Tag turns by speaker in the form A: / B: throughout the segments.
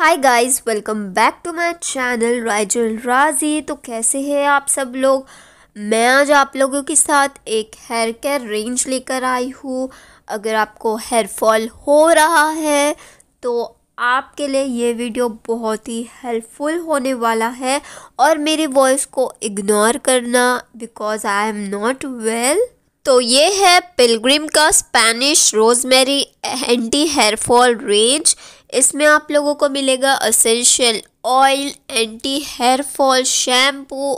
A: hi guys welcome back to my channel Raizul Razi तो कैसे हैं आप सब लोग मैं आज आप लोगों के साथ एक हेयर केयर रेंज लेकर आई हूँ अगर आपको हेयर फॉल हो रहा है तो आपके लिए ये वीडियो बहुत ही हेल्पफुल होने वाला है और मेरी वॉइस को इग्नोर करना because I am not well तो ये है पिलग्रिम का Spanish rosemary anti hair fall range इसमें आप लोगों को मिलेगा essential oil anti hair fall shampoo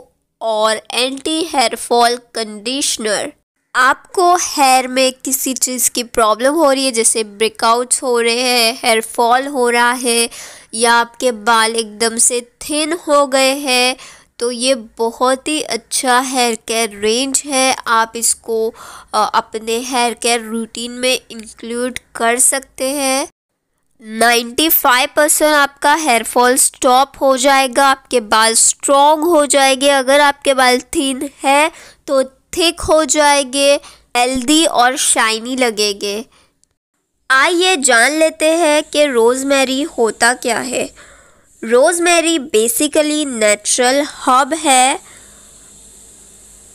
A: और एंटी हेयर फॉल कंडीशनर आपको हेयर में किसी चीज़ की प्रॉब्लम हो रही है जैसे ब्रेकआउट्स हो रहे हैं हेयर फॉल हो रहा है या आपके बाल एकदम से थिन हो गए हैं तो ये बहुत ही अच्छा हेयर केयर रेंज है आप इसको अपने हेयर केयर रूटीन में इंक्लूड कर सकते हैं 95 परसेंट आपका हेयर फॉल स्टॉप हो जाएगा आपके बाल स्ट्रॉन्ग हो जाएंगे अगर आपके बाल थीन है तो थिक हो जाएंगे हेल्दी और शाइनी लगेंगे आइए जान लेते हैं कि रोज़मेरी होता क्या है रोज़मेरी बेसिकली नेचुरल हब है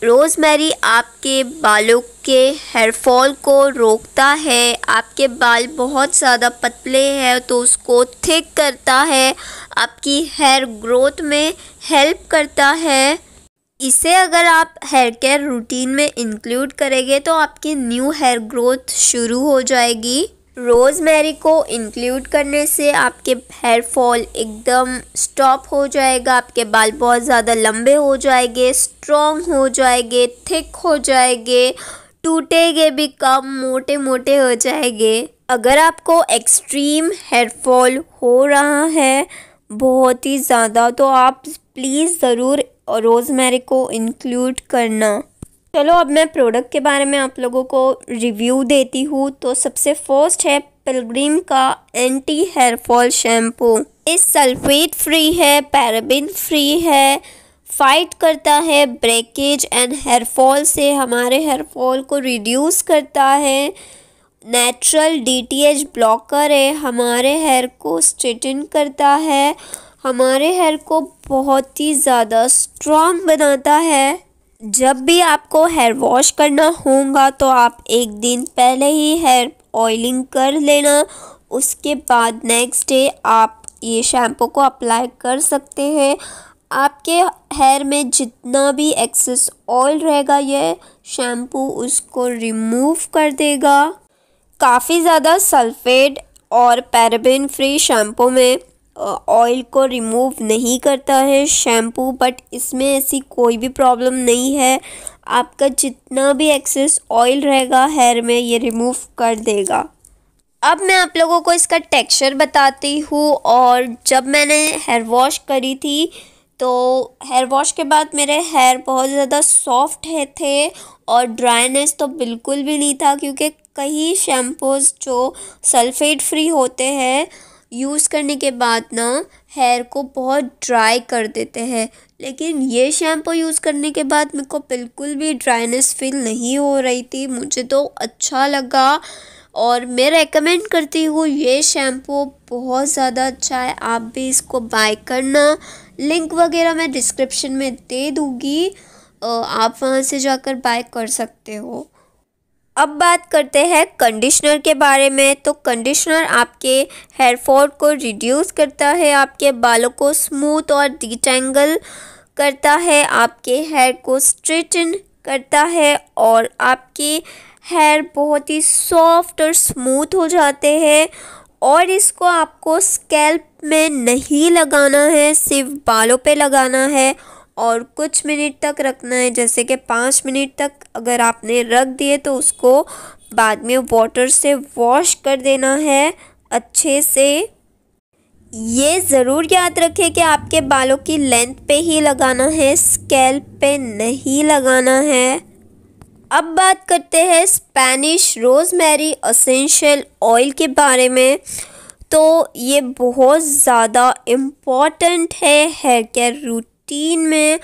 A: रोज़मेरी आपके बालों के हेयरफॉल को रोकता है आपके बाल बहुत ज़्यादा पतले हैं तो उसको थिक करता है आपकी हेयर ग्रोथ में हेल्प करता है इसे अगर आप हेयर केयर रूटीन में इंक्लूड करेंगे तो आपकी न्यू हेयर ग्रोथ शुरू हो जाएगी रोज़मेरी को इंक्लूड करने से आपके हेयर फॉल एकदम स्टॉप हो जाएगा आपके बाल बहुत ज़्यादा लंबे हो जाएंगे स्ट्रॉन्ग हो जाएंगे थिक हो जाएंगे टूटेंगे भी कम मोटे मोटे हो जाएंगे अगर आपको एक्सट्रीम हेयर फॉल हो रहा है बहुत ही ज़्यादा तो आप प्लीज़ ज़रूर रोज़मेरी को इंक्लूड करना चलो अब मैं प्रोडक्ट के बारे में आप लोगों को रिव्यू देती हूँ तो सबसे फर्स्ट है पिलग्रीम का एंटी हेयर फॉल शैम्पू ये सल्फेट फ्री है पैराबिन फ्री है फाइट करता है ब्रेकेज एंड हेयर फॉल से हमारे हेयर फॉल को रिड्यूस करता है नेचुरल डीटीएच ब्लॉकर है हमारे हेयर को स्ट्रेटन करता है हमारे हेयर को बहुत ही ज़्यादा स्ट्रॉन्ग बनाता है जब भी आपको हेयर वॉश करना होगा तो आप एक दिन पहले ही हेयर ऑयलिंग कर लेना उसके बाद नेक्स्ट डे आप ये शैम्पू को अप्लाई कर सकते हैं आपके हेयर में जितना भी एक्सेस ऑयल रहेगा यह शैम्पू उसको रिमूव कर देगा काफ़ी ज़्यादा सल्फेट और पैराबिन फ्री शैम्पू में ऑयल को रिमूव नहीं करता है शैम्पू बट इसमें ऐसी कोई भी प्रॉब्लम नहीं है आपका जितना भी एक्सेस ऑयल रहेगा हेयर में ये रिमूव कर देगा अब मैं आप लोगों को इसका टेक्सचर बताती हूँ और जब मैंने हेयर वॉश करी थी तो हेयर वॉश के बाद मेरे हेयर बहुत ज़्यादा सॉफ्ट है थे और ड्राइनेस तो बिल्कुल भी नहीं था क्योंकि कई शैम्पूज़ जो सल्फेट फ्री होते हैं यूज़ करने के बाद ना हेयर को बहुत ड्राई कर देते हैं लेकिन ये शैम्पू यूज़ करने के बाद मेरे को बिल्कुल भी ड्राइनेस फील नहीं हो रही थी मुझे तो अच्छा लगा और मैं रेकमेंड करती हूँ ये शैम्पू बहुत ज़्यादा अच्छा है आप भी इसको बाय करना लिंक वगैरह मैं डिस्क्रिप्शन में दे दूँगी आप वहाँ से जाकर बाय कर सकते हो अब बात करते हैं कंडीशनर के बारे में तो कंडीशनर आपके हेयर फॉल को रिड्यूस करता है आपके बालों को स्मूथ और डिटेंगल करता है आपके हेयर को स्ट्रेटन करता है और आपके हेयर बहुत ही सॉफ्ट और स्मूथ हो जाते हैं और इसको आपको स्कैल्प में नहीं लगाना है सिर्फ बालों पे लगाना है और कुछ मिनट तक रखना है जैसे कि पाँच मिनट तक अगर आपने रख दिए तो उसको बाद में वाटर से वॉश कर देना है अच्छे से ये ज़रूर याद रखें कि आपके बालों की लेंथ पे ही लगाना है स्केल पे नहीं लगाना है अब बात करते हैं स्पेनिश रोज़मेरी असेंशियल ऑयल के बारे में तो ये बहुत ज़्यादा इम्पॉर्टेंट है हेयर केयर रूट 2018 में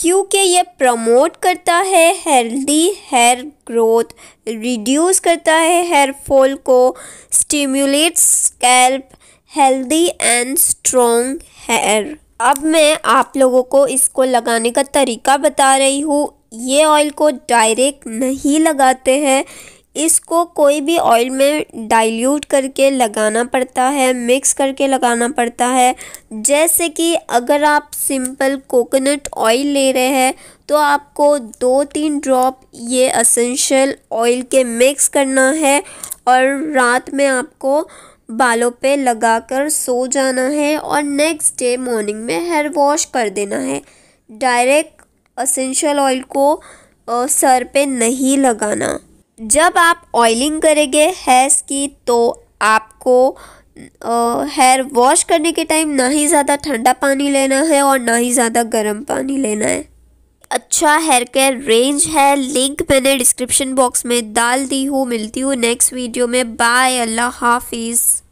A: क्योंकि ये प्रमोट करता है हेल्दी हेयर ग्रोथ रिड्यूस करता है हेयर फॉल को stimulate scalp healthy and strong hair अब मैं आप लोगों को इसको लगाने का तरीका बता रही हूँ ये ऑयल को डायरेक्ट नहीं लगाते हैं इसको कोई भी ऑयल में डाइल्यूट करके लगाना पड़ता है मिक्स करके लगाना पड़ता है जैसे कि अगर आप सिंपल कोकोनट ऑयल ले रहे हैं तो आपको दो तीन ड्रॉप ये असेंशियल ऑयल के मिक्स करना है और रात में आपको बालों पे लगाकर सो जाना है और नेक्स्ट डे मॉर्निंग में हेयर वॉश कर देना है डायरेक्ट असेंशियल ऑयल को सर पे नहीं लगाना जब आप ऑयलिंग करेंगे हेयर्स की तो आपको हेयर वॉश करने के टाइम ना ही ज़्यादा ठंडा पानी लेना है और ना ही ज़्यादा गर्म पानी लेना है अच्छा हेयर केयर रेंज है लिंक मैंने डिस्क्रिप्शन बॉक्स में डाल दी हूँ मिलती हूँ नेक्स्ट वीडियो में बाय अल्लाह हाफिज़